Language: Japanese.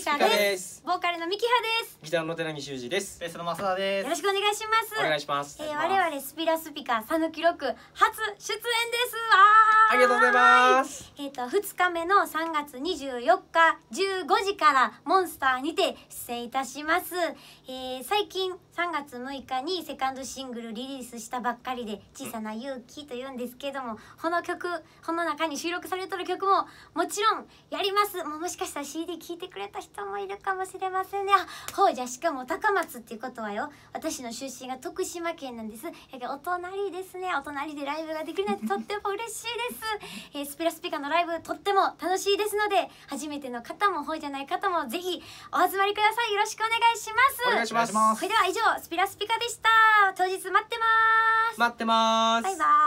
ーカーですボーカルのミキハですギターの寺木修二ですベースの増田ですよろしくお願いしますお願いしますえー、我々スピラスピカサヌキロク初出演ですありがとうございますえーと、2日目の3月24日15時からモンスターにて出演いたします、えー、最近3月6日にセカンドシングルリリースしたばっかりで「小さな勇気」というんですけどもこの曲この中に収録されてる曲ももちろんやりますもうもしかしたら CD 聴いてくれた人もいるかもしれませんねあほうじゃしかも高松っていうことはよ私の出身が徳島県なんですお隣ですねお隣でライブができるなんてとっても嬉しいです、えー、スピラスピカのライブとっても楽しいですので初めての方もほいじゃない方もぜひお集まりくださいよろしくお願いしますお願いしますそれでは以上スピラスピカでした当日待ってます待ってますバイバイ